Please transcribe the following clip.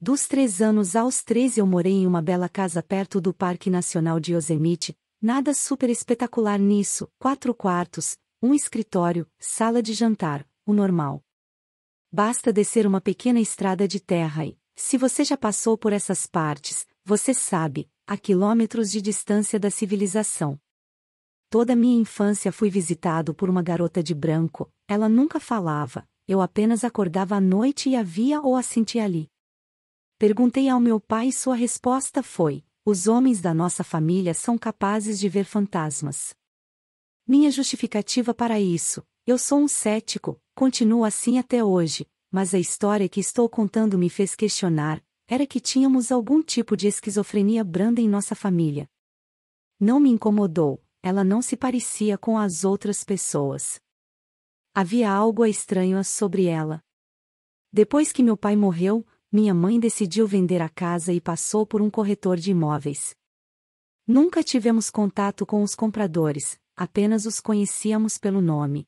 Dos três anos aos 13 eu morei em uma bela casa perto do Parque Nacional de Yosemite, nada super espetacular nisso, quatro quartos, um escritório, sala de jantar, o normal. Basta descer uma pequena estrada de terra e, se você já passou por essas partes, você sabe, a quilômetros de distância da civilização. Toda minha infância fui visitado por uma garota de branco, ela nunca falava, eu apenas acordava à noite e a via ou a sentia ali. Perguntei ao meu pai e sua resposta foi: os homens da nossa família são capazes de ver fantasmas. Minha justificativa para isso: eu sou um cético, continuo assim até hoje, mas a história que estou contando me fez questionar: era que tínhamos algum tipo de esquizofrenia branda em nossa família. Não me incomodou, ela não se parecia com as outras pessoas. Havia algo estranho sobre ela. Depois que meu pai morreu, minha mãe decidiu vender a casa e passou por um corretor de imóveis. Nunca tivemos contato com os compradores, apenas os conhecíamos pelo nome.